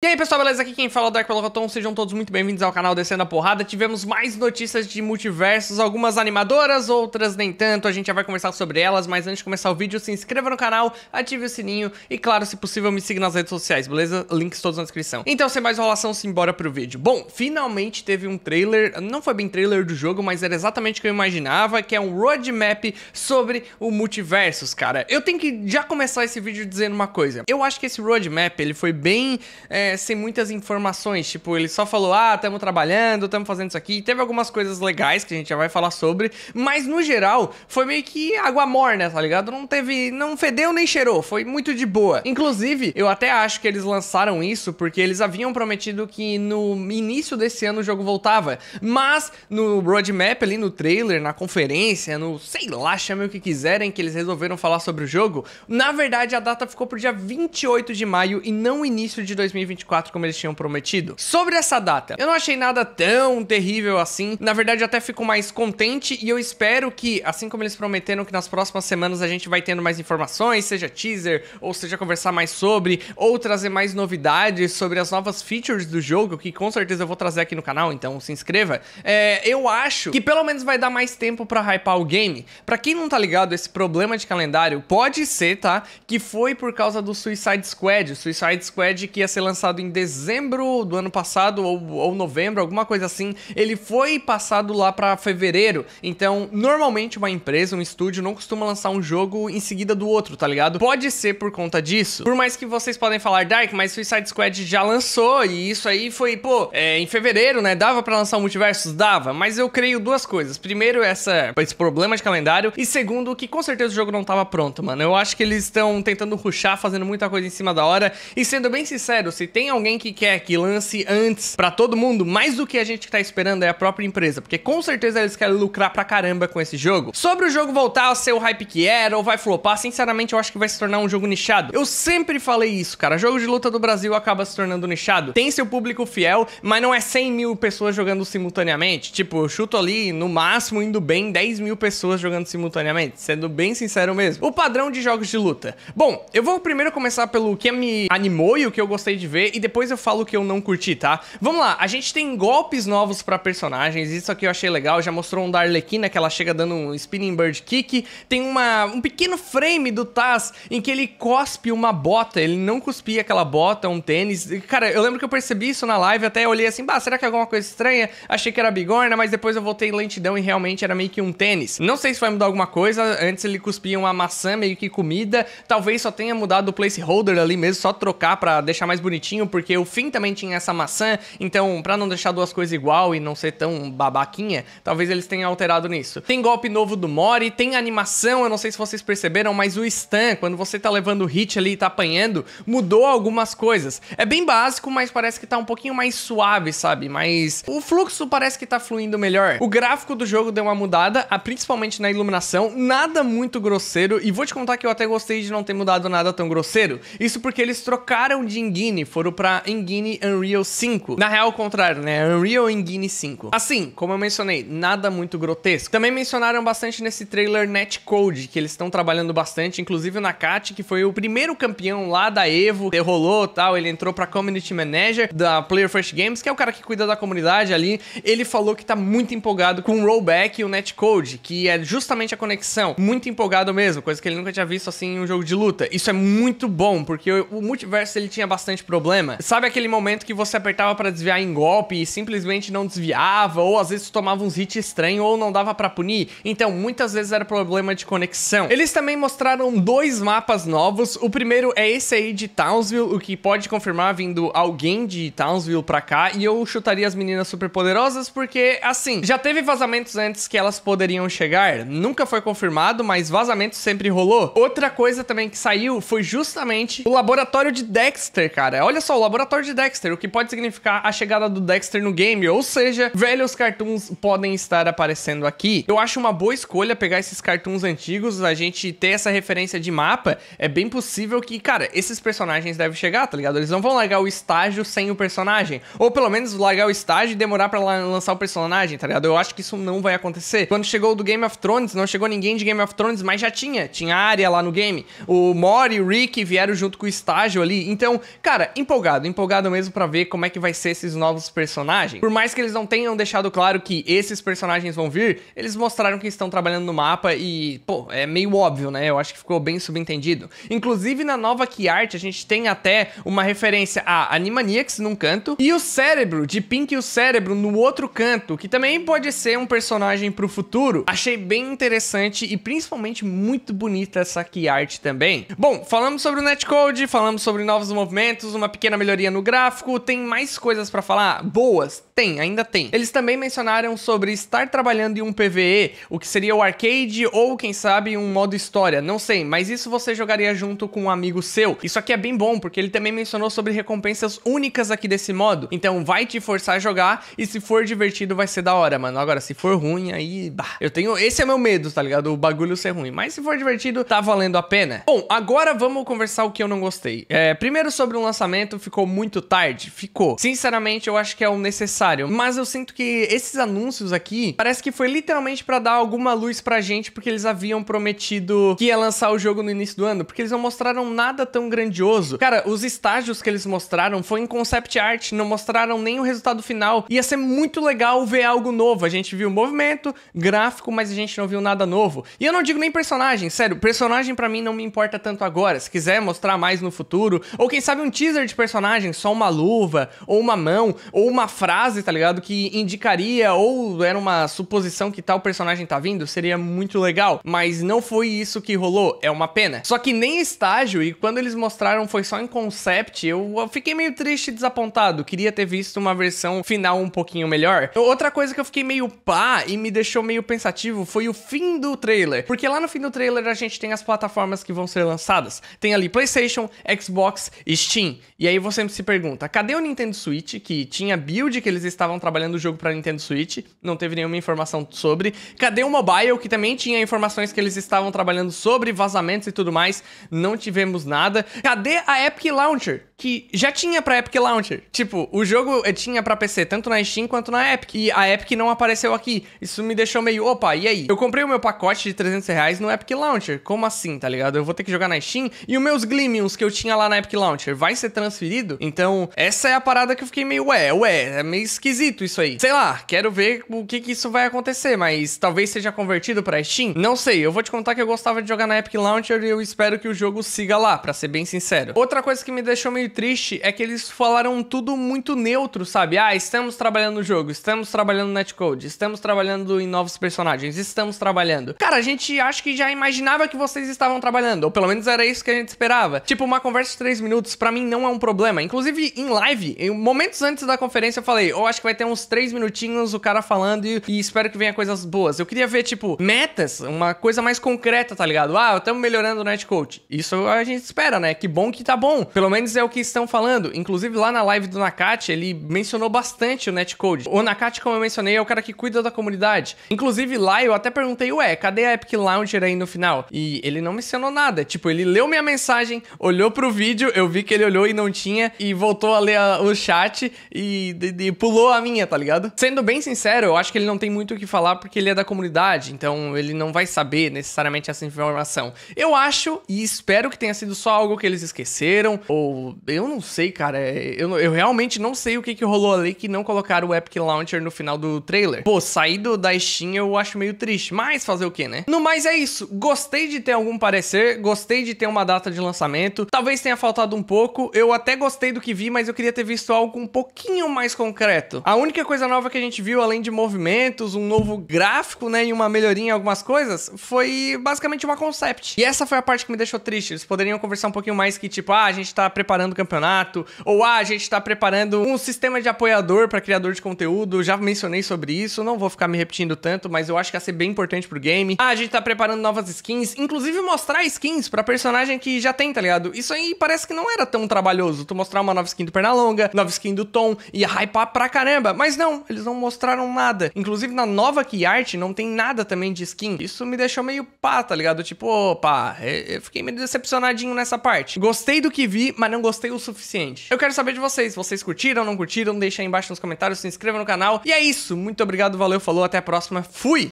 E aí pessoal, beleza? Aqui quem fala é o Dark Rotom, sejam todos muito bem-vindos ao canal Descendo a Porrada. Tivemos mais notícias de multiversos, algumas animadoras, outras nem tanto, a gente já vai conversar sobre elas, mas antes de começar o vídeo, se inscreva no canal, ative o sininho e claro, se possível, me siga nas redes sociais, beleza? Links todos na descrição. Então, sem mais enrolação, simbora pro vídeo. Bom, finalmente teve um trailer, não foi bem trailer do jogo, mas era exatamente o que eu imaginava, que é um roadmap sobre o multiversos, cara. Eu tenho que já começar esse vídeo dizendo uma coisa, eu acho que esse roadmap, ele foi bem... É sem muitas informações. Tipo, ele só falou, ah, estamos trabalhando, estamos fazendo isso aqui. Teve algumas coisas legais que a gente já vai falar sobre, mas no geral foi meio que água morna, tá ligado? Não teve, não fedeu nem cheirou, foi muito de boa. Inclusive, eu até acho que eles lançaram isso porque eles haviam prometido que no início desse ano o jogo voltava, mas no roadmap ali, no trailer, na conferência, no sei lá, chame o que quiserem que eles resolveram falar sobre o jogo, na verdade a data ficou pro dia 28 de maio e não início de 2021. 2024 como eles tinham prometido. Sobre essa data, eu não achei nada tão terrível assim. Na verdade, até fico mais contente e eu espero que, assim como eles prometeram que nas próximas semanas a gente vai tendo mais informações, seja teaser, ou seja conversar mais sobre, ou trazer mais novidades sobre as novas features do jogo, que com certeza eu vou trazer aqui no canal, então se inscreva. É, eu acho que pelo menos vai dar mais tempo para hypar o game. Para quem não tá ligado, esse problema de calendário pode ser, tá? Que foi por causa do Suicide Squad. Suicide Squad que ia ser lançado lançado em dezembro do ano passado ou, ou novembro, alguma coisa assim. Ele foi passado lá para fevereiro. Então, normalmente uma empresa, um estúdio não costuma lançar um jogo em seguida do outro, tá ligado? Pode ser por conta disso. Por mais que vocês podem falar, Dark, mas Suicide Squad já lançou e isso aí foi, pô, é, em fevereiro, né? Dava para lançar o um Multiversus? Dava, mas eu creio duas coisas. Primeiro, essa, esse problema de calendário e segundo, que com certeza o jogo não tava pronto, mano. Eu acho que eles estão tentando ruxar, fazendo muita coisa em cima da hora e sendo bem sincero, se tem tem alguém que quer que lance antes para todo mundo, mais do que a gente tá esperando é a própria empresa, porque com certeza eles querem lucrar pra caramba com esse jogo. Sobre o jogo voltar a ser o hype que era ou vai flopar, sinceramente eu acho que vai se tornar um jogo nichado. Eu sempre falei isso, cara. Jogo de luta do Brasil acaba se tornando nichado. Tem seu público fiel, mas não é 100 mil pessoas jogando simultaneamente. Tipo, eu chuto ali, no máximo, indo bem, 10 mil pessoas jogando simultaneamente. Sendo bem sincero mesmo. O padrão de jogos de luta. Bom, eu vou primeiro começar pelo que me animou e o que eu gostei de ver ver e depois eu falo que eu não curti, tá? Vamos lá, a gente tem golpes novos pra personagens, isso aqui eu achei legal, já mostrou um da Arlequina que ela chega dando um Spinning Bird Kick, tem uma, um pequeno frame do Taz em que ele cospe uma bota, ele não cuspia aquela bota, um tênis, cara, eu lembro que eu percebi isso na live, até olhei assim, bah, será que é alguma coisa estranha? Achei que era bigorna, mas depois eu voltei em lentidão e realmente era meio que um tênis. Não sei se vai mudar alguma coisa, antes ele cuspia uma maçã meio que comida, talvez só tenha mudado o placeholder ali mesmo, só trocar pra deixar mais bonitinho, bonitinho, porque o fim também tinha essa maçã, então para não deixar duas coisas igual e não ser tão babaquinha, talvez eles tenham alterado nisso. Tem golpe novo do Mori, tem animação, eu não sei se vocês perceberam, mas o stun, quando você tá levando o hit ali e tá apanhando, mudou algumas coisas. É bem básico, mas parece que tá um pouquinho mais suave, sabe? Mas o fluxo parece que tá fluindo melhor. O gráfico do jogo deu uma mudada, principalmente na iluminação, nada muito grosseiro, e vou te contar que eu até gostei de não ter mudado nada tão grosseiro. Isso porque eles trocaram de engine, foram número para Engine Unreal 5. Na real, o contrário, né? Unreal Engine 5. Assim, como eu mencionei, nada muito grotesco. Também mencionaram bastante nesse trailer Netcode, que eles estão trabalhando bastante, inclusive o Nakati, que foi o primeiro campeão lá da Evo, derrolou tal, ele entrou pra Community Manager da Player First Games, que é o cara que cuida da comunidade ali, ele falou que tá muito empolgado com o rollback e o netcode, que é justamente a conexão, muito empolgado mesmo, coisa que ele nunca tinha visto assim em um jogo de luta. Isso é muito bom, porque o multiverso ele tinha bastante problema problema. Sabe aquele momento que você apertava para desviar em golpe e simplesmente não desviava, ou às vezes tomava uns hits estranhos ou não dava para punir? Então, muitas vezes era problema de conexão. Eles também mostraram dois mapas novos. O primeiro é esse aí de Townsville, o que pode confirmar vindo alguém de Townsville pra cá, e eu chutaria as meninas superpoderosas porque, assim, já teve vazamentos antes que elas poderiam chegar, nunca foi confirmado, mas vazamento sempre rolou. Outra coisa também que saiu foi justamente o laboratório de Dexter, cara. Olha Olha só, o laboratório de Dexter, o que pode significar a chegada do Dexter no game, ou seja, velhos cartoons podem estar aparecendo aqui. Eu acho uma boa escolha pegar esses cartoons antigos, a gente ter essa referência de mapa, é bem possível que, cara, esses personagens devem chegar, tá ligado? Eles não vão largar o estágio sem o personagem, ou pelo menos largar o estágio e demorar para lançar o personagem, tá ligado? Eu acho que isso não vai acontecer. Quando chegou do Game of Thrones, não chegou ninguém de Game of Thrones, mas já tinha, tinha área lá no game. O Mori e o Rick vieram junto com o estágio ali. Então, cara, empolgado, empolgado mesmo para ver como é que vai ser esses novos personagens. Por mais que eles não tenham deixado claro que esses personagens vão vir, eles mostraram que estão trabalhando no mapa e, pô, é meio óbvio, né? Eu acho que ficou bem subentendido. Inclusive na nova key art a gente tem até uma referência a Animaniacs num canto e o cérebro de Pink e o cérebro no outro canto, que também pode ser um personagem pro futuro. Achei bem interessante e principalmente muito bonita essa key art também. Bom, falamos sobre o netcode, falamos sobre novos movimentos, uma pequena pequena melhoria no gráfico, tem mais coisas para falar? Boas? Tem, ainda tem. Eles também mencionaram sobre estar trabalhando em um PVE, o que seria o arcade ou, quem sabe, um modo história, não sei, mas isso você jogaria junto com um amigo seu. Isso aqui é bem bom, porque ele também mencionou sobre recompensas únicas aqui desse modo, então vai te forçar a jogar e se for divertido vai ser da hora, mano. Agora, se for ruim, aí, bah, eu tenho, esse é meu medo, tá ligado? O bagulho ser ruim, mas se for divertido, tá valendo a pena. Bom, agora vamos conversar o que eu não gostei. É, primeiro sobre um lançamento ficou muito tarde? Ficou. Sinceramente, eu acho que é o necessário. Mas eu sinto que esses anúncios aqui parece que foi literalmente para dar alguma luz pra gente, porque eles haviam prometido que ia lançar o jogo no início do ano, porque eles não mostraram nada tão grandioso. Cara, os estágios que eles mostraram foi em concept art, não mostraram nem o resultado final. Ia ser muito legal ver algo novo. A gente viu movimento, gráfico, mas a gente não viu nada novo. E eu não digo nem personagem, sério, personagem para mim não me importa tanto agora. Se quiser mostrar mais no futuro, ou quem sabe um teaser de personagem, só uma luva, ou uma mão, ou uma frase, tá ligado? Que indicaria, ou era uma suposição que tal personagem tá vindo, seria muito legal. Mas não foi isso que rolou, é uma pena. Só que nem estágio, e quando eles mostraram foi só em concept, eu, fiquei meio triste e desapontado. Queria ter visto uma versão final um pouquinho melhor. Outra coisa que eu fiquei meio pá e me deixou meio pensativo foi o fim do trailer. Porque lá no fim do trailer a gente tem as plataformas que vão ser lançadas. Tem ali PlayStation, Xbox, Steam. E e aí você se pergunta, cadê o Nintendo Switch, que tinha build que eles estavam trabalhando o jogo para Nintendo Switch, não teve nenhuma informação sobre. Cadê o mobile, que também tinha informações que eles estavam trabalhando sobre vazamentos e tudo mais, não tivemos nada. Cadê a Epic Launcher, que já tinha para Epic Launcher? Tipo, o jogo eh, tinha para PC, tanto na Steam quanto na Epic, e a Epic não apareceu aqui. Isso me deixou meio, opa, e aí? Eu comprei o meu pacote de 300 reais no Epic Launcher, como assim, tá ligado? Eu vou ter que jogar na Steam, e os meus Glimmions que eu tinha lá na Epic Launcher, vai ser trans transferido. Então, essa é a parada que eu fiquei meio, ué, ué, é meio esquisito isso aí. Sei lá, quero ver o que, que isso vai acontecer, mas talvez seja convertido pra Steam? Não sei, eu vou te contar que eu gostava de jogar na Epic Launcher e eu espero que o jogo siga lá, pra ser bem sincero. Outra coisa que me deixou meio triste é que eles falaram tudo muito neutro, sabe? Ah, estamos trabalhando no jogo, estamos trabalhando no netcode, estamos trabalhando em novos personagens, estamos trabalhando. Cara, a gente acho que já imaginava que vocês estavam trabalhando, ou pelo menos era isso que a gente esperava. Tipo, uma conversa de 3 minutos, pra mim não é um problema problema. Inclusive, em live, em momentos antes da conferência, eu falei, eu oh, acho que vai ter uns três minutinhos o cara falando e, e, espero que venha coisas boas. Eu queria ver, tipo, metas, uma coisa mais concreta, tá ligado? Ah, estamos melhorando o Netcode. Isso a gente espera, né? Que bom que tá bom. Pelo menos é o que estão falando. Inclusive, lá na live do Nakat ele mencionou bastante o Netcode. O Nakat como eu mencionei, é o cara que cuida da comunidade. Inclusive, lá eu até perguntei, ué, cadê a Epic Launcher aí no final? E ele não mencionou nada. Tipo, ele leu minha mensagem, olhou pro vídeo, eu vi que ele olhou e não não tinha e voltou a ler a, o chat e, pulou a minha, tá ligado? Sendo bem sincero, eu acho que ele não tem muito o que falar porque ele é da comunidade, então ele não vai saber necessariamente essa informação. Eu acho e espero que tenha sido só algo que eles esqueceram, ou eu não sei, cara. É, eu, eu realmente não sei o que, que rolou ali que não colocaram o Epic Launcher no final do trailer. Pô, saído da Steam eu acho meio triste, mas fazer o que, né? No mais é isso. Gostei de ter algum parecer, gostei de ter uma data de lançamento. Talvez tenha faltado um pouco. Eu até gostei do que vi, mas eu queria ter visto algo um pouquinho mais concreto. A única coisa nova que a gente viu, além de movimentos, um novo gráfico, né, e uma melhoria em algumas coisas, foi basicamente uma concept. E essa foi a parte que me deixou triste. Eles poderiam conversar um pouquinho mais que tipo, ah, a gente tá preparando o campeonato, ou ah, a gente tá preparando um sistema de apoiador para criador de conteúdo. Já mencionei sobre isso, não vou ficar me repetindo tanto, mas eu acho que ia ser bem importante pro game. Ah, a gente tá preparando novas skins, inclusive mostrar skins para personagem que já tem, tá ligado? Isso aí parece que não era tão trabalhoso maravilhoso. Tu mostrar uma nova skin do Pernalonga, nova skin do Tom, e é hypar pra caramba. Mas não, eles não mostraram nada. Inclusive, na nova key art, não tem nada também de skin. Isso me deixou meio pá, tá ligado? Tipo, opa, é, eu fiquei meio decepcionadinho nessa parte. Gostei do que vi, mas não gostei o suficiente. Eu quero saber de vocês. Vocês curtiram, não curtiram? Deixa aí embaixo nos comentários, se inscreva no canal. E é isso. Muito obrigado, valeu, falou, até a próxima. Fui!